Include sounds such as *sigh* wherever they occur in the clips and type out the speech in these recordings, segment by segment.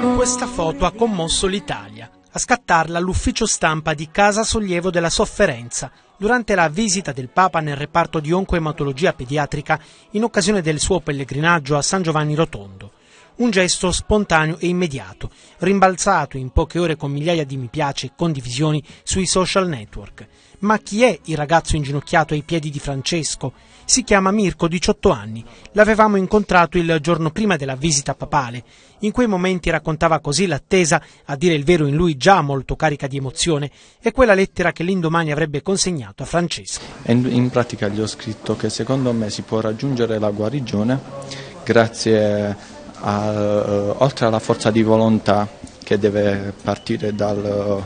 Questa foto ha commosso l'Italia. A scattarla l'ufficio stampa di Casa Sollievo della Sofferenza, durante la visita del Papa nel reparto di oncoematologia pediatrica in occasione del suo pellegrinaggio a San Giovanni Rotondo. Un gesto spontaneo e immediato, rimbalzato in poche ore con migliaia di mi piace e condivisioni sui social network. Ma chi è il ragazzo inginocchiato ai piedi di Francesco? Si chiama Mirko, 18 anni. L'avevamo incontrato il giorno prima della visita papale. In quei momenti raccontava così l'attesa, a dire il vero in lui già molto carica di emozione, e quella lettera che l'indomani avrebbe consegnato a Francesco. In pratica gli ho scritto che secondo me si può raggiungere la guarigione grazie a, eh, oltre alla forza di volontà che deve partire dal,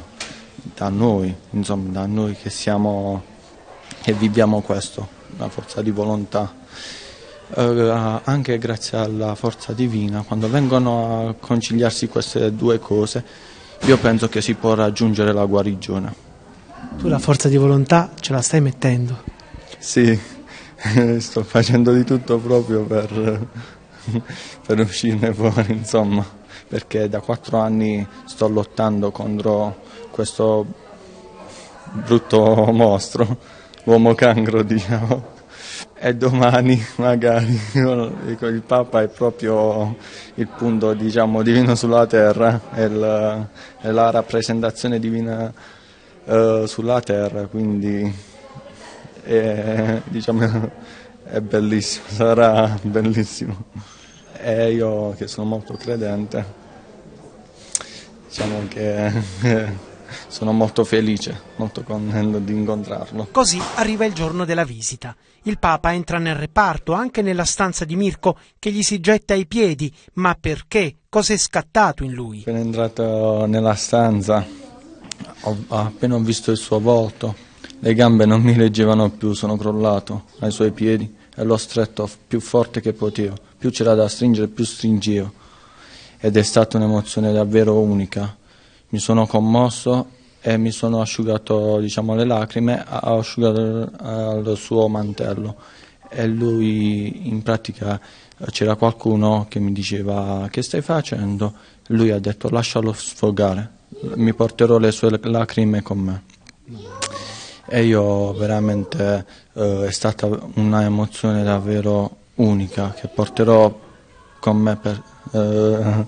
da noi, insomma, da noi che siamo e viviamo questo, la forza di volontà. Eh, anche grazie alla forza divina, quando vengono a conciliarsi queste due cose, io penso che si può raggiungere la guarigione. Tu la forza di volontà ce la stai mettendo? Sì, *laughs* sto facendo di tutto proprio per *laughs* per uscirne fuori, insomma, perché da quattro anni sto lottando contro questo brutto mostro, l'uomo cancro, *laughs* diciamo. E domani magari il Papa è proprio il punto diciamo, divino sulla terra, è, la, è la rappresentazione divina eh, sulla terra, quindi è, eh, diciamo, è bellissimo, *laughs* sarà bellissimo. E io che sono molto credente, diciamo che *laughs* sono molto felice, molto contento di incontrarlo. Così arriva il giorno della visita. Il Papa entra nel reparto, anche nella stanza di Mirko, che gli si getta ai piedi. Ma perché? Cos'è scattato in lui? Appena entrato nella stanza, ho, appena visto il suo volto, le gambe non mi leggevano più, sono crollato ai suoi piedi e l'ho stretto più forte che potevo. Più c'era da stringere, più stringevo. Ed è stata un'emozione davvero unica. Mi sono commosso e mi sono asciugato diciamo, le lacrime, ho asciugato il suo mantello e lui in pratica c'era qualcuno che mi diceva che stai facendo, lui ha detto lascialo sfogare, mi porterò le sue lacrime con me e io veramente eh, è stata un'emozione davvero unica che porterò con me per, eh,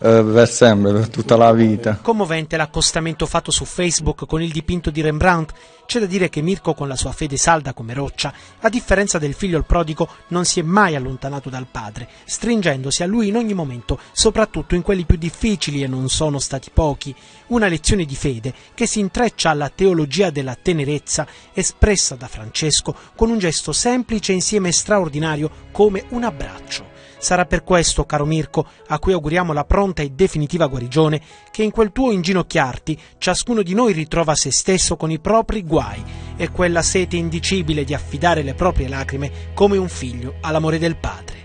eh, per sempre, per tutta la vita. Commovente l'accostamento fatto su Facebook con il dipinto di Rembrandt. C'è da dire che Mirko, con la sua fede salda come roccia, a differenza del figlio il prodigo, non si è mai allontanato dal padre, stringendosi a lui in ogni momento, soprattutto in quelli più difficili e non sono stati pochi. Una lezione di fede che si intreccia alla teologia della tenerezza espressa da Francesco con un gesto semplice e insieme straordinario come un abbraccio. Sarà per questo, caro Mirko, a cui auguriamo la pronta e definitiva guarigione, che in quel tuo inginocchiarti ciascuno di noi ritrova se stesso con i propri guai e quella sete indicibile di affidare le proprie lacrime come un figlio all'amore del padre.